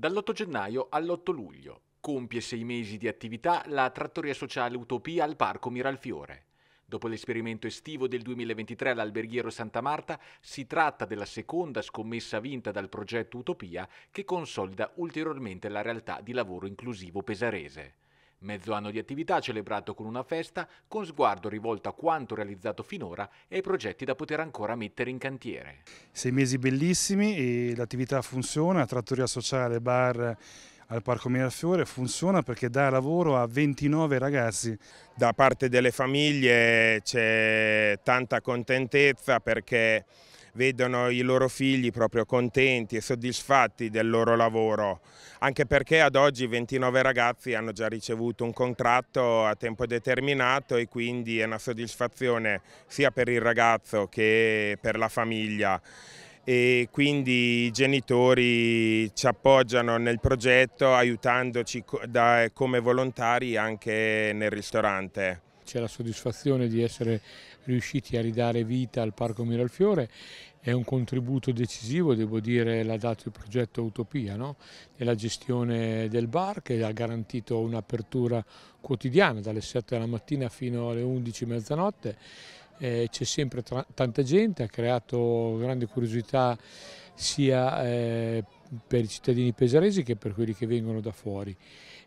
Dall'8 gennaio all'8 luglio compie sei mesi di attività la trattoria sociale Utopia al Parco Miralfiore. Dopo l'esperimento estivo del 2023 all'alberghiero Santa Marta, si tratta della seconda scommessa vinta dal progetto Utopia che consolida ulteriormente la realtà di lavoro inclusivo pesarese. Mezzo anno di attività celebrato con una festa con sguardo rivolto a quanto realizzato finora e ai progetti da poter ancora mettere in cantiere. Sei mesi bellissimi e l'attività funziona, trattoria sociale, bar al Parco Mirafiore funziona perché dà lavoro a 29 ragazzi. Da parte delle famiglie c'è tanta contentezza perché vedono i loro figli proprio contenti e soddisfatti del loro lavoro, anche perché ad oggi 29 ragazzi hanno già ricevuto un contratto a tempo determinato e quindi è una soddisfazione sia per il ragazzo che per la famiglia e quindi i genitori ci appoggiano nel progetto aiutandoci come volontari anche nel ristorante c'è la soddisfazione di essere riusciti a ridare vita al Parco Miralfiore, è un contributo decisivo, devo dire, l'ha dato il progetto Utopia, no? nella gestione del bar che ha garantito un'apertura quotidiana dalle 7 della mattina fino alle 11 mezzanotte, eh, c'è sempre tanta gente, ha creato grande curiosità sia eh, per i cittadini pesaresi che per quelli che vengono da fuori.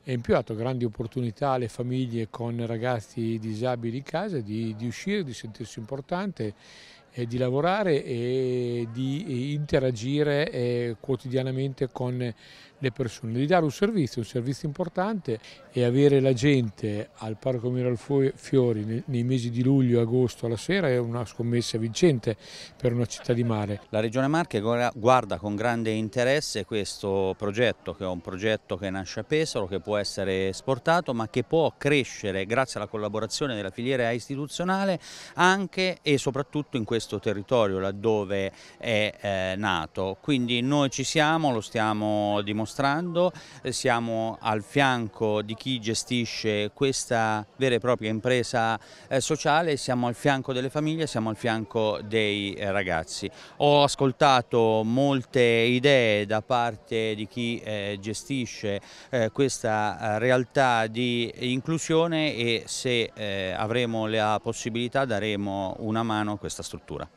E in più ha dato grandi opportunità alle famiglie con ragazzi disabili in casa di, di uscire, di sentirsi importante eh, di lavorare e di eh, interagire eh, quotidianamente con le persone, di dare un servizio, un servizio importante e avere la gente al Parco Miralfiori nei mesi di luglio e agosto alla sera è una scommessa vincente per una città di mare. La Regione Marche guarda con grande interesse questo progetto, che è un progetto che nasce a Pesaro, che può essere esportato ma che può crescere grazie alla collaborazione della filiera istituzionale anche e soprattutto in questo questo territorio laddove è eh, nato. Quindi noi ci siamo, lo stiamo dimostrando, eh, siamo al fianco di chi gestisce questa vera e propria impresa eh, sociale, siamo al fianco delle famiglie, siamo al fianco dei eh, ragazzi. Ho ascoltato molte idee da parte di chi eh, gestisce eh, questa realtà di inclusione e se avremo la possibilità daremo una mano a questa struttura legislatura.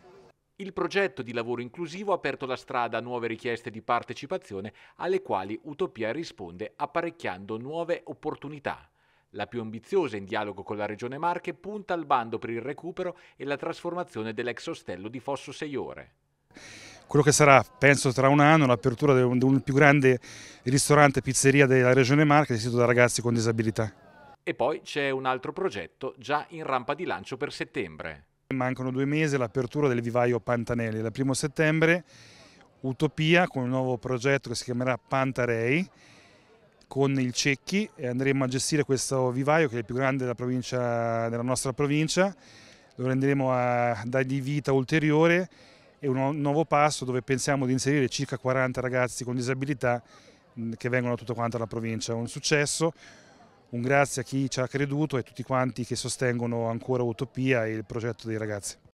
Il progetto di lavoro inclusivo ha aperto la strada a nuove richieste di partecipazione alle quali Utopia risponde apparecchiando nuove opportunità. La più ambiziosa in dialogo con la Regione Marche punta al bando per il recupero e la trasformazione dell'ex ostello di Fosso Seiore quello che sarà, penso tra un anno, l'apertura di un più grande ristorante e pizzeria della Regione Marche gestito da ragazzi con disabilità. E poi c'è un altro progetto già in rampa di lancio per settembre. Mancano due mesi all'apertura del vivaio Pantanelli, dal primo settembre Utopia con un nuovo progetto che si chiamerà Pantarei con il Cecchi e andremo a gestire questo vivaio che è il più grande della, provincia, della nostra provincia, lo renderemo a dargli vita ulteriore e un nuovo passo dove pensiamo di inserire circa 40 ragazzi con disabilità mm, che vengono da tutta quanta la provincia. È un successo, un grazie a chi ci ha creduto e a tutti quanti che sostengono ancora Utopia e il progetto dei ragazzi.